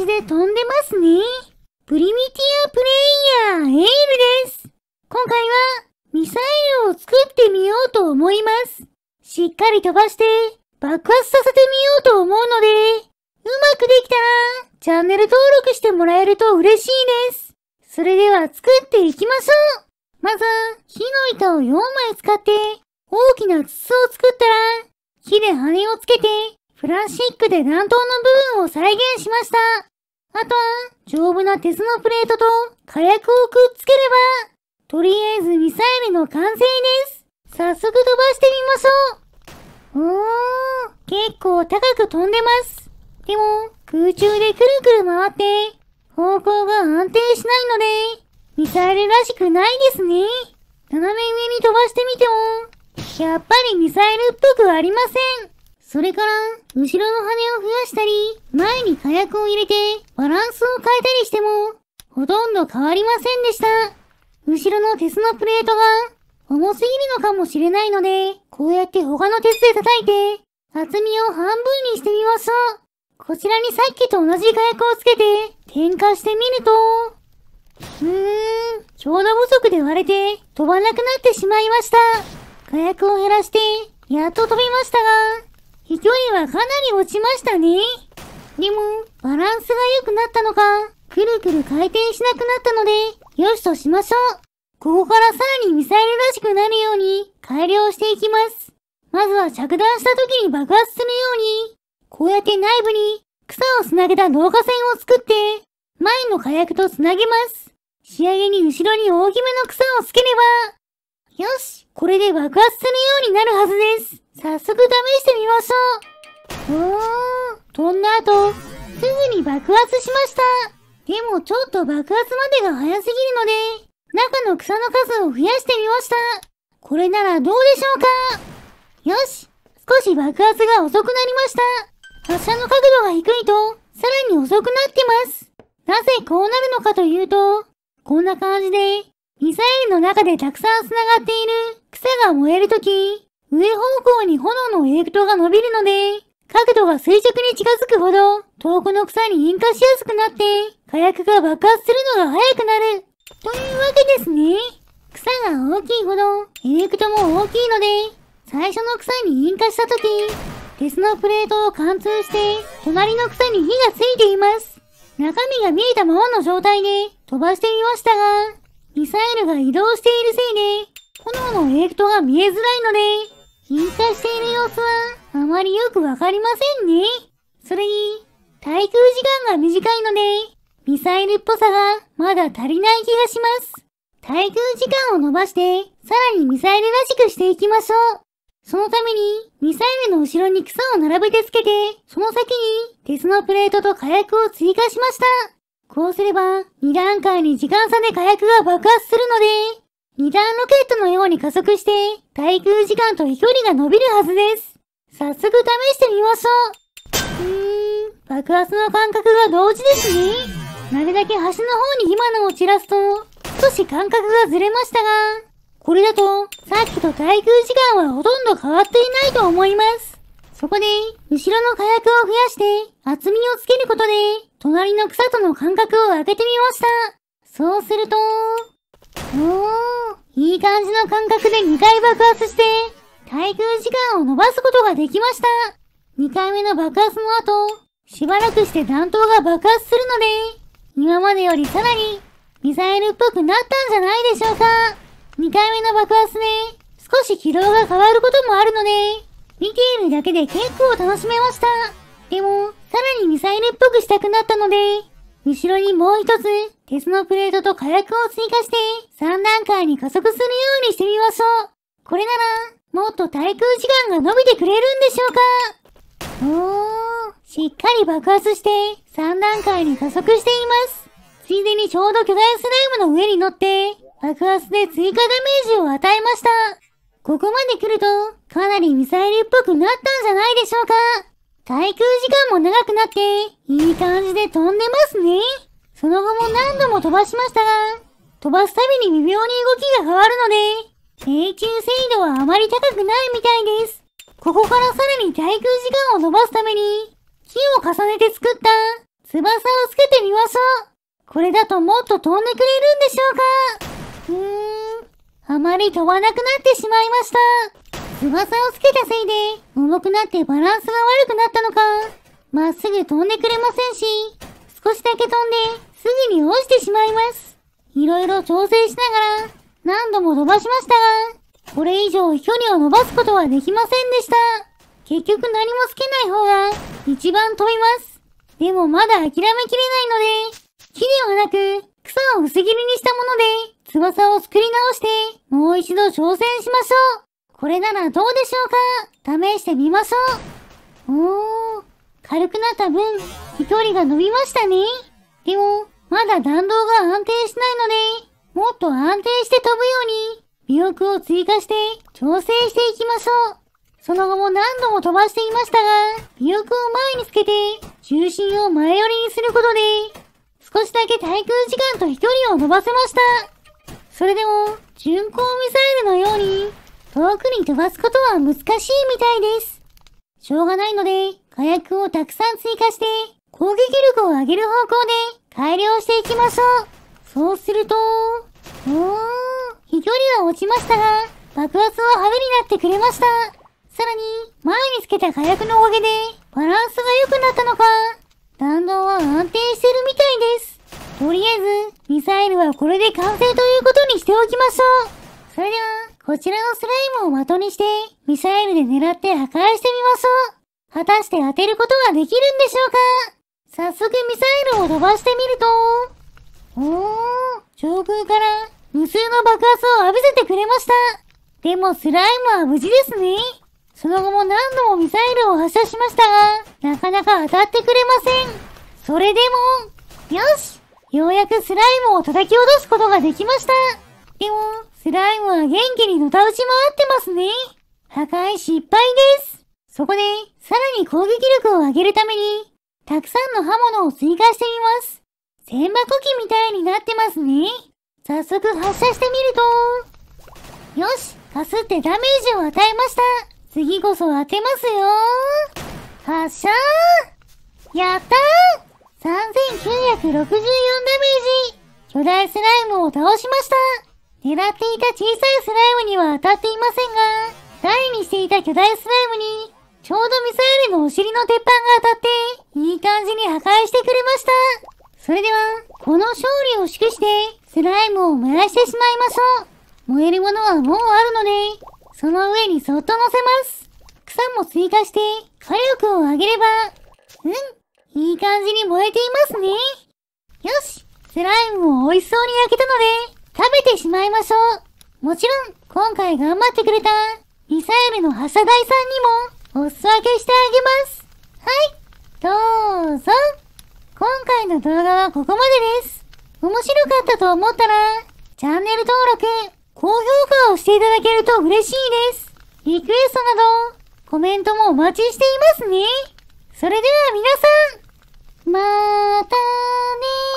じで飛んでますね。プリミティアプレイヤーエイルです。今回はミサイルを作ってみようと思います。しっかり飛ばして爆発させてみようと思うので、うまくできたらチャンネル登録してもらえると嬉しいです。それでは作っていきましょう。まず、火の板を4枚使って大きな筒を作ったら、火で羽をつけてプラスチックで弾頭の部分を再現しました。あとは、丈夫な鉄のプレートと火薬をくっつければ、とりあえずミサイルの完成です。早速飛ばしてみましょう。おー、結構高く飛んでます。でも、空中でくるくる回って、方向が安定しないので、ミサイルらしくないですね。斜め上に飛ばしてみても、やっぱりミサイルっぽくありません。それから、後ろの羽を増やしたり、前に火薬を入れて、バランスを変えたりしても、ほとんど変わりませんでした。後ろの鉄のプレートが、重すぎるのかもしれないので、こうやって他の鉄で叩いて、厚みを半分にしてみましょう。こちらにさっきと同じ火薬をつけて、点火してみると、うーん、ちょうど不足で割れて、飛ばなくなってしまいました。火薬を減らして、やっと飛びましたが、飛距離はかなり落ちましたね。でも、バランスが良くなったのか、くるくる回転しなくなったので、よしとしましょう。ここからさらにミサイルらしくなるように改良していきます。まずは着弾した時に爆発するように、こうやって内部に草をつなげた導火線を作って、前の火薬と繋げます。仕上げに後ろに大きめの草をつければ、よしこれで爆発するようになるはずです早速試してみましょううー、ん飛んだ後、すぐに爆発しましたでもちょっと爆発までが早すぎるので、中の草の数を増やしてみましたこれならどうでしょうかよし少し爆発が遅くなりました発射の角度が低いと、さらに遅くなってますなぜこうなるのかというと、こんな感じで、ミサイルの中でたくさん繋がっている草が燃えるとき、上方向に炎のエレクトが伸びるので、角度が垂直に近づくほど、遠くの草に引火しやすくなって、火薬が爆発するのが早くなる。というわけですね。草が大きいほど、エレクトも大きいので、最初の草に引火した時、鉄のプレートを貫通して、隣の草に火がついています。中身が見えたままの状態で飛ばしてみましたが、ミサイルが移動しているせいで、炎のエフクトが見えづらいので、引火している様子はあまりよくわかりませんね。それに、滞空時間が短いので、ミサイルっぽさがまだ足りない気がします。滞空時間を伸ばして、さらにミサイルらしくしていきましょう。そのために、ミサイルの後ろに草を並べてつけて、その先に鉄のプレートと火薬を追加しました。こうすれば、2段階に時間差で火薬が爆発するので、2段ロケットのように加速して、滞空時間と飛距離が伸びるはずです。早速試してみましょう。うーん、爆発の間隔が同時ですね。なるだけ端の方に火花を散らすと、少し間隔がずれましたが、これだと、さっきと滞空時間はほとんど変わっていないと思います。そこで、後ろの火薬を増やして、厚みをつけることで、隣の草との間隔を空けてみました。そうすると、おー、いい感じの間隔で2回爆発して、滞空時間を伸ばすことができました。2回目の爆発の後、しばらくして弾頭が爆発するので、今までよりさらにミサイルっぽくなったんじゃないでしょうか。2回目の爆発で、ね、少し軌道が変わることもあるので、見ているだけで結構楽しめました。でも、さらにミサイルっぽくしたくなったので、後ろにもう一つ、鉄のプレートと火薬を追加して、3段階に加速するようにしてみましょう。これなら、もっと対空時間が伸びてくれるんでしょうかおー、しっかり爆発して、3段階に加速しています。ついでにちょうど巨大スライムの上に乗って、爆発で追加ダメージを与えました。ここまで来ると、かなりミサイルっぽくなったんじゃないでしょうか滞空時間も長くなって、いい感じで飛んでますね。その後も何度も飛ばしましたが、飛ばすたびに微妙に動きが変わるので、請求精度はあまり高くないみたいです。ここからさらに滞空時間を伸ばすために、木を重ねて作った翼をつけてみましょう。これだともっと飛んでくれるんでしょうかあまり飛ばなくなってしまいました。翼をつけたせいで、重くなってバランスが悪くなったのか、まっすぐ飛んでくれませんし、少しだけ飛んで、すぐに落ちてしまいます。いろいろ調整しながら、何度も飛ばしましたが、これ以上飛距離を伸ばすことはできませんでした。結局何もつけない方が、一番飛びます。でもまだ諦めきれないので、木ではなく、草を薄切りにしたもので、翼を作り直して、もう一度挑戦しましょう。これならどうでしょうか試してみましょう。おー、軽くなった分、飛距離が伸びましたね。でも、まだ弾道が安定しないので、もっと安定して飛ぶように、尾翼を追加して調整していきましょう。その後も何度も飛ばしていましたが、尾翼を前につけて、重心を前寄りにすることで、少しだけ滞空時間と飛距離を伸ばせました。それでも、巡航ミサイルのように、遠くに飛ばすことは難しいみたいです。しょうがないので、火薬をたくさん追加して、攻撃力を上げる方向で改良していきましょう。そうすると、うー飛距離は落ちましたが、爆発は派手になってくれました。さらに、前につけた火薬のおかげで、バランスが良くなったのか、弾道は安定とりあえず、ミサイルはこれで完成ということにしておきましょう。それでは、こちらのスライムを的にして、ミサイルで狙って破壊してみましょう。果たして当てることができるんでしょうか早速ミサイルを飛ばしてみると、おー、上空から無数の爆発を浴びせてくれました。でもスライムは無事ですね。その後も何度もミサイルを発射しましたが、なかなか当たってくれません。それでも、よしようやくスライムを叩き落とすことができました。でも、スライムは元気にのたうち回ってますね。破壊失敗です。そこで、さらに攻撃力を上げるために、たくさんの刃物を追加してみます。千箱機みたいになってますね。早速発射してみると。よし、かすってダメージを与えました。次こそ当てますよ発射やったー3964ダメージ巨大スライムを倒しました狙っていた小さいスライムには当たっていませんが、台にしていた巨大スライムに、ちょうどミサイルのお尻の鉄板が当たって、いい感じに破壊してくれましたそれでは、この勝利を祝して、スライムを燃やしてしまいましょう燃えるものはもうあるので、その上にそっと乗せます草も追加して、火力を上げれば、うんいい感じに燃えていますね。よし、スライムを美味しそうに焼けたので、食べてしまいましょう。もちろん、今回頑張ってくれた、ミサイルの発射台さんにも、おす分けしてあげます。はい、どうぞ。今回の動画はここまでです。面白かったと思ったら、チャンネル登録、高評価をしていただけると嬉しいです。リクエストなど、コメントもお待ちしていますね。それでは皆さん、またね